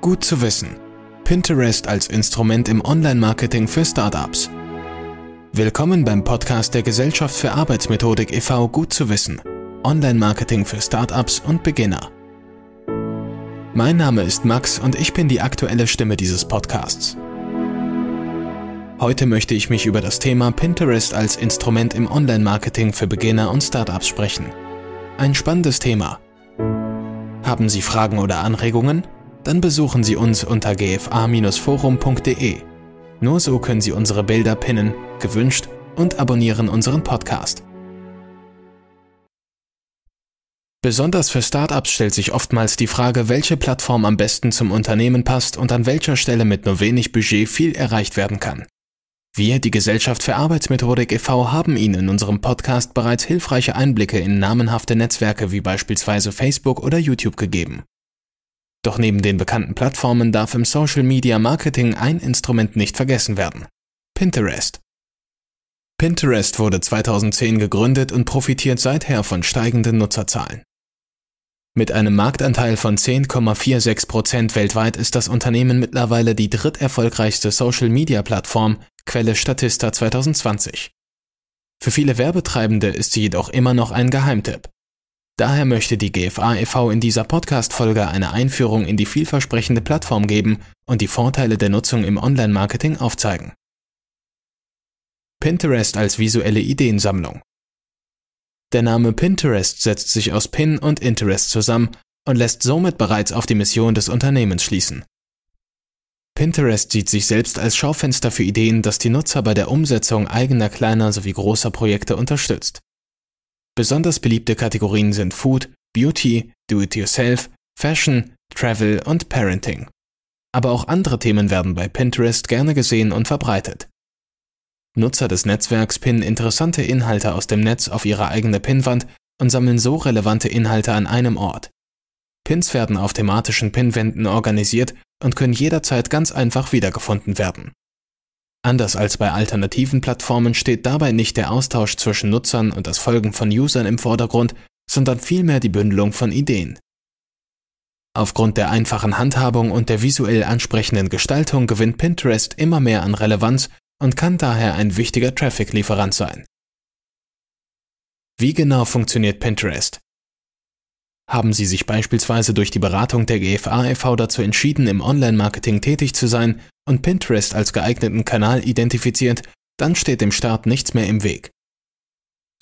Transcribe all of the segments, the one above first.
Gut zu wissen. Pinterest als Instrument im Online-Marketing für Startups. Willkommen beim Podcast der Gesellschaft für Arbeitsmethodik e.V. Gut zu wissen. Online-Marketing für Startups und Beginner. Mein Name ist Max und ich bin die aktuelle Stimme dieses Podcasts. Heute möchte ich mich über das Thema Pinterest als Instrument im Online-Marketing für Beginner und Startups sprechen. Ein spannendes Thema. Haben Sie Fragen oder Anregungen? dann besuchen Sie uns unter gfa-forum.de. Nur so können Sie unsere Bilder pinnen, gewünscht und abonnieren unseren Podcast. Besonders für Startups stellt sich oftmals die Frage, welche Plattform am besten zum Unternehmen passt und an welcher Stelle mit nur wenig Budget viel erreicht werden kann. Wir, die Gesellschaft für Arbeitsmethodik e.V., haben Ihnen in unserem Podcast bereits hilfreiche Einblicke in namenhafte Netzwerke wie beispielsweise Facebook oder YouTube gegeben. Doch neben den bekannten Plattformen darf im Social Media Marketing ein Instrument nicht vergessen werden. Pinterest. Pinterest wurde 2010 gegründet und profitiert seither von steigenden Nutzerzahlen. Mit einem Marktanteil von 10,46% weltweit ist das Unternehmen mittlerweile die dritterfolgreichste Social-Media-Plattform, Quelle Statista 2020. Für viele Werbetreibende ist sie jedoch immer noch ein Geheimtipp. Daher möchte die GFA e.V. in dieser Podcast-Folge eine Einführung in die vielversprechende Plattform geben und die Vorteile der Nutzung im Online-Marketing aufzeigen. Pinterest als visuelle Ideensammlung Der Name Pinterest setzt sich aus Pin und Interest zusammen und lässt somit bereits auf die Mission des Unternehmens schließen. Pinterest sieht sich selbst als Schaufenster für Ideen, das die Nutzer bei der Umsetzung eigener kleiner sowie großer Projekte unterstützt. Besonders beliebte Kategorien sind Food, Beauty, Do-it-yourself, Fashion, Travel und Parenting. Aber auch andere Themen werden bei Pinterest gerne gesehen und verbreitet. Nutzer des Netzwerks pinnen interessante Inhalte aus dem Netz auf ihre eigene Pinnwand und sammeln so relevante Inhalte an einem Ort. Pins werden auf thematischen Pinwänden organisiert und können jederzeit ganz einfach wiedergefunden werden. Anders als bei alternativen Plattformen steht dabei nicht der Austausch zwischen Nutzern und das Folgen von Usern im Vordergrund, sondern vielmehr die Bündelung von Ideen. Aufgrund der einfachen Handhabung und der visuell ansprechenden Gestaltung gewinnt Pinterest immer mehr an Relevanz und kann daher ein wichtiger Traffic-Lieferant sein. Wie genau funktioniert Pinterest? Haben Sie sich beispielsweise durch die Beratung der GFA e.V. dazu entschieden, im Online-Marketing tätig zu sein und Pinterest als geeigneten Kanal identifiziert, dann steht dem Start nichts mehr im Weg.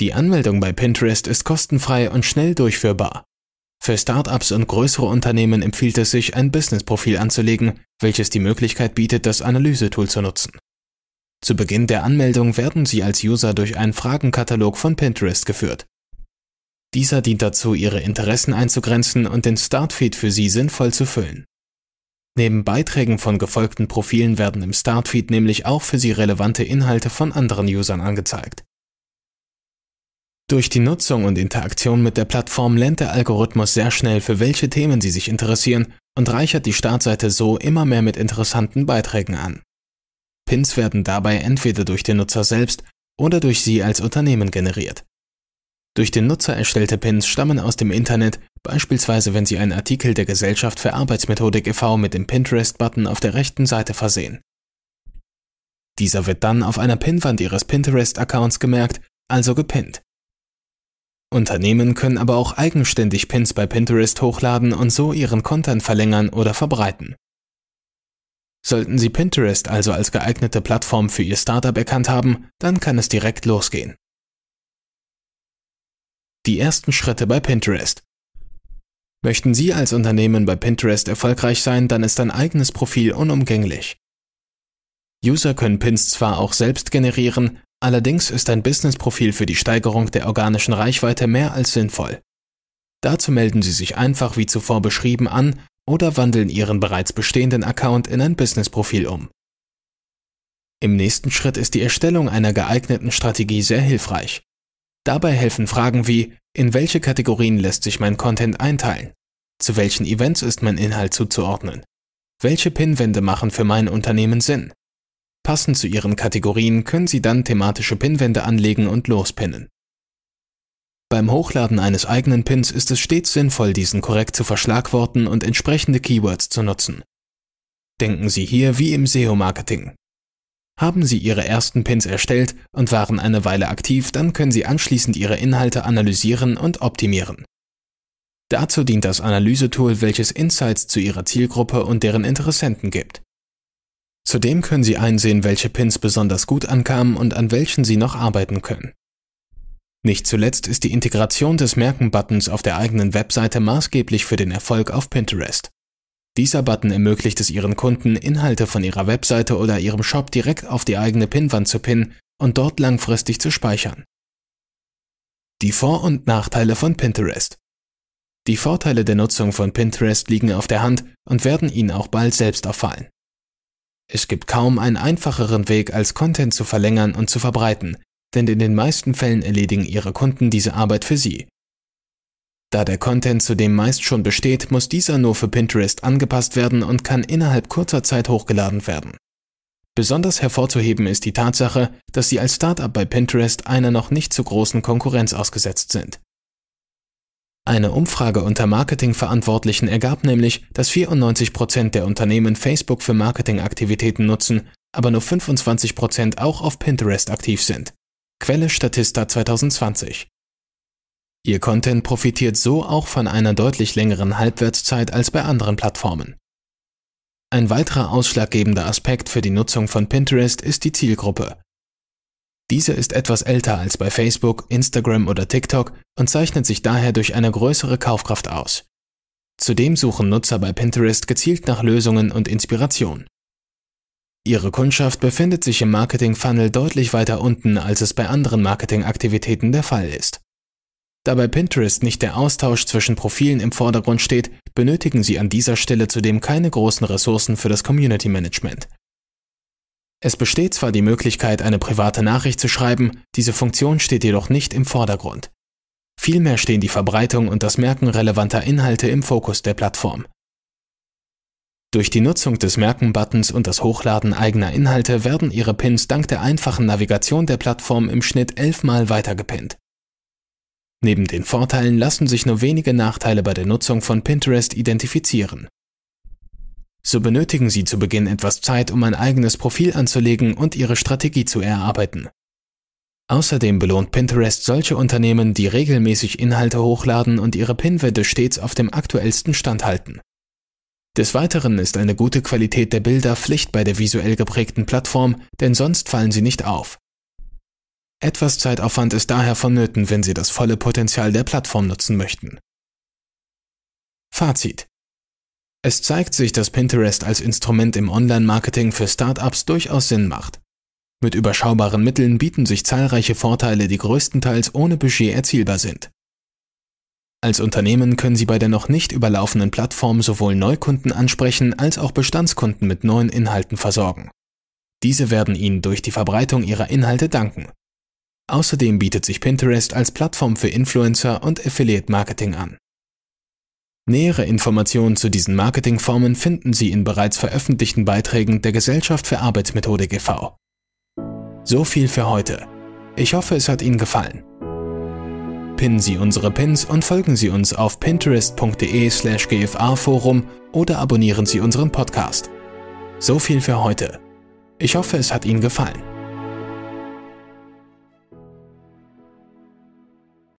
Die Anmeldung bei Pinterest ist kostenfrei und schnell durchführbar. Für Startups und größere Unternehmen empfiehlt es sich, ein Business-Profil anzulegen, welches die Möglichkeit bietet, das Analysetool zu nutzen. Zu Beginn der Anmeldung werden Sie als User durch einen Fragenkatalog von Pinterest geführt. Dieser dient dazu, Ihre Interessen einzugrenzen und den Startfeed für Sie sinnvoll zu füllen. Neben Beiträgen von gefolgten Profilen werden im Startfeed nämlich auch für sie relevante Inhalte von anderen Usern angezeigt. Durch die Nutzung und Interaktion mit der Plattform lernt der Algorithmus sehr schnell, für welche Themen sie sich interessieren und reichert die Startseite so immer mehr mit interessanten Beiträgen an. Pins werden dabei entweder durch den Nutzer selbst oder durch sie als Unternehmen generiert. Durch den Nutzer erstellte Pins stammen aus dem Internet beispielsweise wenn Sie einen Artikel der Gesellschaft für Arbeitsmethodik e.V. mit dem Pinterest-Button auf der rechten Seite versehen. Dieser wird dann auf einer Pinnwand Ihres Pinterest-Accounts gemerkt, also gepinnt. Unternehmen können aber auch eigenständig Pins bei Pinterest hochladen und so ihren Content verlängern oder verbreiten. Sollten Sie Pinterest also als geeignete Plattform für Ihr Startup erkannt haben, dann kann es direkt losgehen. Die ersten Schritte bei Pinterest. Möchten Sie als Unternehmen bei Pinterest erfolgreich sein, dann ist ein eigenes Profil unumgänglich. User können Pins zwar auch selbst generieren, allerdings ist ein Business-Profil für die Steigerung der organischen Reichweite mehr als sinnvoll. Dazu melden Sie sich einfach wie zuvor beschrieben an oder wandeln Ihren bereits bestehenden Account in ein Business-Profil um. Im nächsten Schritt ist die Erstellung einer geeigneten Strategie sehr hilfreich. Dabei helfen Fragen wie in welche Kategorien lässt sich mein Content einteilen? Zu welchen Events ist mein Inhalt zuzuordnen? Welche Pinwände machen für mein Unternehmen Sinn? Passend zu Ihren Kategorien können Sie dann thematische Pinwände anlegen und lospinnen. Beim Hochladen eines eigenen Pins ist es stets sinnvoll, diesen korrekt zu verschlagworten und entsprechende Keywords zu nutzen. Denken Sie hier wie im SEO-Marketing. Haben Sie Ihre ersten Pins erstellt und waren eine Weile aktiv, dann können Sie anschließend Ihre Inhalte analysieren und optimieren. Dazu dient das Analysetool, welches Insights zu Ihrer Zielgruppe und deren Interessenten gibt. Zudem können Sie einsehen, welche Pins besonders gut ankamen und an welchen Sie noch arbeiten können. Nicht zuletzt ist die Integration des Merken-Buttons auf der eigenen Webseite maßgeblich für den Erfolg auf Pinterest. Dieser Button ermöglicht es ihren Kunden, Inhalte von ihrer Webseite oder ihrem Shop direkt auf die eigene Pinnwand zu pinnen und dort langfristig zu speichern. Die Vor- und Nachteile von Pinterest Die Vorteile der Nutzung von Pinterest liegen auf der Hand und werden Ihnen auch bald selbst auffallen. Es gibt kaum einen einfacheren Weg, als Content zu verlängern und zu verbreiten, denn in den meisten Fällen erledigen Ihre Kunden diese Arbeit für Sie, da der Content zudem meist schon besteht, muss dieser nur für Pinterest angepasst werden und kann innerhalb kurzer Zeit hochgeladen werden. Besonders hervorzuheben ist die Tatsache, dass sie als Startup bei Pinterest einer noch nicht zu großen Konkurrenz ausgesetzt sind. Eine Umfrage unter Marketingverantwortlichen ergab nämlich, dass 94% der Unternehmen Facebook für Marketingaktivitäten nutzen, aber nur 25% auch auf Pinterest aktiv sind. Quelle Statista 2020 Ihr Content profitiert so auch von einer deutlich längeren Halbwertszeit als bei anderen Plattformen. Ein weiterer ausschlaggebender Aspekt für die Nutzung von Pinterest ist die Zielgruppe. Diese ist etwas älter als bei Facebook, Instagram oder TikTok und zeichnet sich daher durch eine größere Kaufkraft aus. Zudem suchen Nutzer bei Pinterest gezielt nach Lösungen und Inspiration. Ihre Kundschaft befindet sich im Marketing-Funnel deutlich weiter unten, als es bei anderen Marketingaktivitäten der Fall ist. Da bei Pinterest nicht der Austausch zwischen Profilen im Vordergrund steht, benötigen Sie an dieser Stelle zudem keine großen Ressourcen für das Community Management. Es besteht zwar die Möglichkeit, eine private Nachricht zu schreiben, diese Funktion steht jedoch nicht im Vordergrund. Vielmehr stehen die Verbreitung und das Merken relevanter Inhalte im Fokus der Plattform. Durch die Nutzung des Merken-Buttons und das Hochladen eigener Inhalte werden Ihre Pins dank der einfachen Navigation der Plattform im Schnitt elfmal weitergepinnt. Neben den Vorteilen lassen sich nur wenige Nachteile bei der Nutzung von Pinterest identifizieren. So benötigen Sie zu Beginn etwas Zeit, um ein eigenes Profil anzulegen und Ihre Strategie zu erarbeiten. Außerdem belohnt Pinterest solche Unternehmen, die regelmäßig Inhalte hochladen und ihre Pinwände stets auf dem aktuellsten Stand halten. Des Weiteren ist eine gute Qualität der Bilder Pflicht bei der visuell geprägten Plattform, denn sonst fallen sie nicht auf. Etwas Zeitaufwand ist daher vonnöten, wenn Sie das volle Potenzial der Plattform nutzen möchten. Fazit. Es zeigt sich, dass Pinterest als Instrument im Online-Marketing für Startups durchaus Sinn macht. Mit überschaubaren Mitteln bieten sich zahlreiche Vorteile, die größtenteils ohne Budget erzielbar sind. Als Unternehmen können Sie bei der noch nicht überlaufenden Plattform sowohl Neukunden ansprechen als auch Bestandskunden mit neuen Inhalten versorgen. Diese werden Ihnen durch die Verbreitung Ihrer Inhalte danken Außerdem bietet sich Pinterest als Plattform für Influencer und Affiliate Marketing an. Nähere Informationen zu diesen Marketingformen finden Sie in bereits veröffentlichten Beiträgen der Gesellschaft für Arbeitsmethode e.V. So viel für heute. Ich hoffe, es hat Ihnen gefallen. Pinnen Sie unsere Pins und folgen Sie uns auf pinterest.de/gfa-forum oder abonnieren Sie unseren Podcast. So viel für heute. Ich hoffe, es hat Ihnen gefallen.